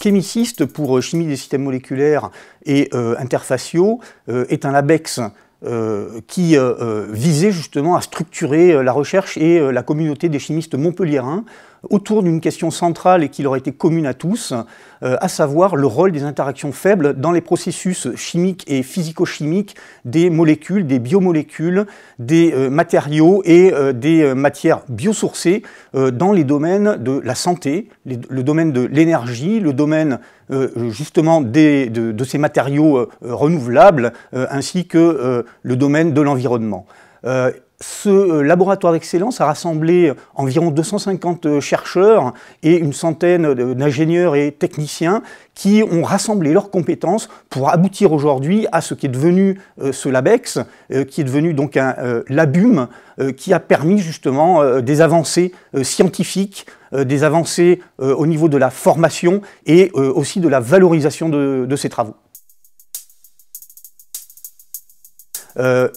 Chemiciste pour euh, chimie des systèmes moléculaires et euh, interfaciaux euh, est un labex qui visait justement à structurer la recherche et la communauté des chimistes montpelliérains autour d'une question centrale et qui leur était commune à tous, euh, à savoir le rôle des interactions faibles dans les processus chimiques et physico-chimiques des molécules, des biomolécules, des euh, matériaux et euh, des matières biosourcées dans les domaines de la santé, le domaine de l'énergie, le domaine justement des, de, ces matériaux renouvelables, ainsi que le domaine de l'environnement. Ce euh, laboratoire d'excellence a rassemblé euh, environ 250 euh, chercheurs et une centaine d'ingénieurs et techniciens qui ont rassemblé leurs compétences pour aboutir aujourd'hui à ce qui est devenu ce LabEx, qui est devenu donc un labum, qui a permis justement des avancées scientifiques, des avancées au niveau de la formation et aussi de la valorisation de, de ces travaux. Euh,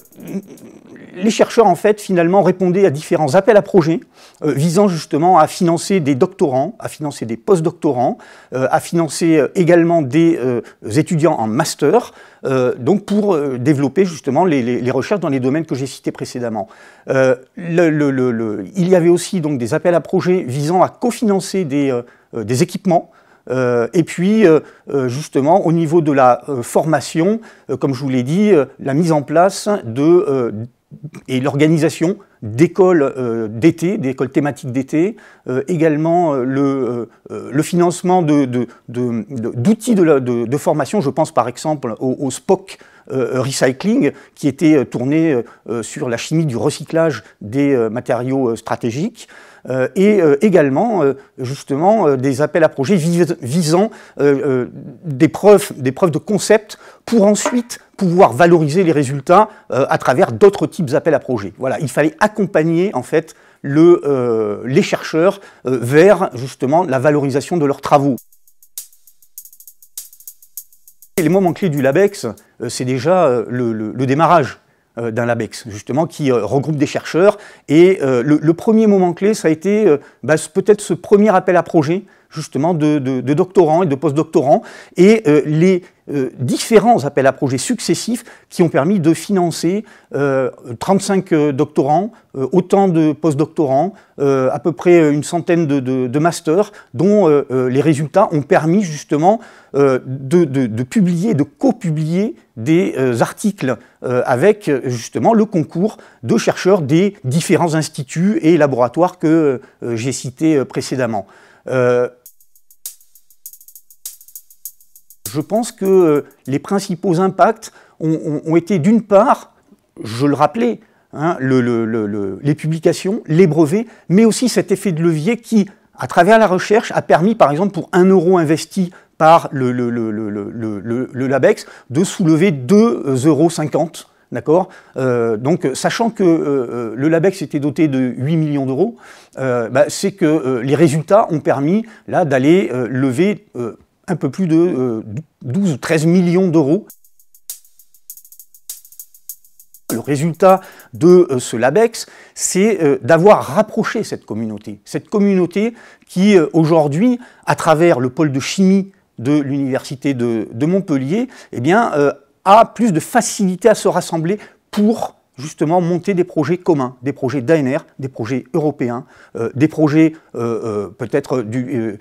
les chercheurs, en fait, finalement, répondaient à différents appels à projets euh, visant justement à financer des doctorants, à financer des post-doctorants, euh, à financer également des étudiants en master, donc pour développer justement les, recherches dans les domaines que j'ai cités précédemment. il y avait aussi donc des appels à projets visant à cofinancer des, des équipements, euh, et puis, euh, euh, justement, au niveau de la formation, comme je vous l'ai dit, la mise en place et l'organisation d'écoles d'été, d'écoles thématiques d'été, également le, financement d'outils de, formation, je pense par exemple au SPOC euh, euh, recycling qui était euh, tourné sur la chimie du recyclage des matériaux stratégiques. et également justement des appels à projets visant des, preuves, des preuves de concept pour ensuite pouvoir valoriser les résultats à travers d'autres types d'appels à projets. Voilà, il fallait accompagner en fait les chercheurs vers justement la valorisation de leurs travaux les moments clés du LABEX, euh, c'est déjà euh, le, démarrage euh, d'un LABEX, justement, qui regroupe des chercheurs. Et le, premier moment clé, ça a été bah, peut-être ce premier appel à projet, justement, de, de doctorants et de postdoctorants. Et les euh, différents appels à projets successifs qui ont permis de financer 35 euh, euh, doctorants, autant de postdoctorants, à peu près une centaine de, masters, dont les résultats ont permis justement de, publier, de copublier des articles avec justement le concours de chercheurs des différents instituts et laboratoires que j'ai cités précédemment. je pense que euh, les principaux impacts ont, été d'une part, je le rappelais, hein, les publications, les brevets, mais aussi cet effet de levier qui, à travers la recherche, a permis, par exemple, pour un euro investi par le, LABEX, de soulever 2,50 euros. D'accord euh, Donc, sachant que euh, le LABEX était doté de 8 millions d'euros, bah, c'est que les résultats ont permis là d'aller lever un peu plus de 12 euh, ou 13 millions d'euros. Le résultat de euh, ce LABEX, c'est euh, d'avoir rapproché cette communauté. Cette communauté qui, aujourd'hui, à travers le pôle de chimie de l'Université de, Montpellier, eh bien, a plus de facilité à se rassembler pour justement monter des projets communs, des projets d'ANR, des projets européens, euh, des projets euh, euh, peut-être du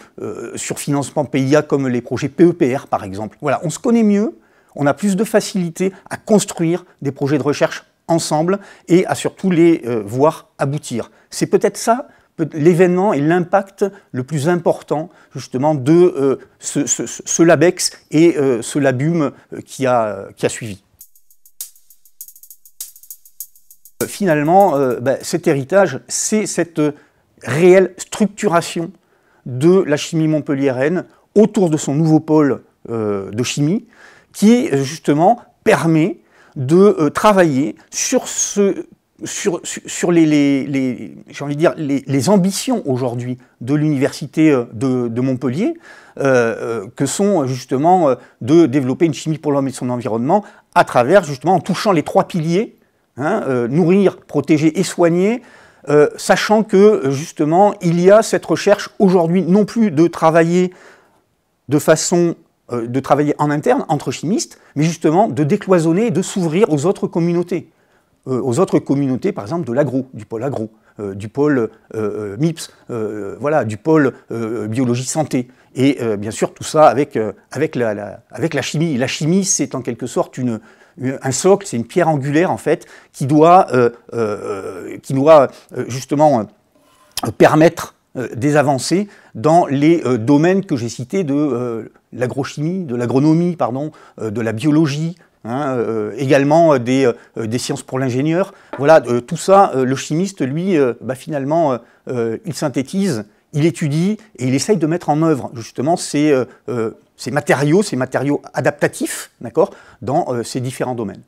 sur financement PIA comme les projets PEPR par exemple. Voilà, on se connaît mieux, on a plus de facilité à construire des projets de recherche ensemble et à surtout les voir aboutir. C'est peut-être ça l'événement et l'impact le plus important justement de ce, labex et ce labume qui a, qui a suivi. finalement, euh, bah, cet héritage, c'est cette réelle structuration de la chimie montpelliéraine autour de son nouveau pôle euh, de chimie, qui justement permet de euh, travailler sur les, ambitions aujourd'hui de l'université de, Montpellier, que sont justement de développer une chimie pour l'homme et son environnement à travers justement en touchant les trois piliers Hein, euh, nourrir, protéger et soigner, euh, sachant que euh, justement il y a cette recherche aujourd'hui non plus de travailler de façon de travailler en interne entre chimistes, mais justement de décloisonner et de s'ouvrir aux autres communautés, aux autres communautés par exemple de l'agro, du pôle agro, du pôle MIPS, voilà, du pôle biologie santé. Et euh, bien sûr, tout ça avec, euh, avec, la, avec la chimie. La chimie, c'est en quelque sorte une, un socle, c'est une pierre angulaire, en fait, qui doit, euh, qui doit justement permettre des avancées dans les domaines que j'ai cités de l'agrochimie, de l'agronomie, pardon, de la biologie, hein, également des, des, sciences pour l'ingénieur. Voilà, tout ça, le chimiste, lui, bah, finalement, il synthétise il étudie et il essaye de mettre en œuvre justement ces, euh, euh, matériaux, ces matériaux adaptatifs, d'accord, dans euh, ces différents domaines.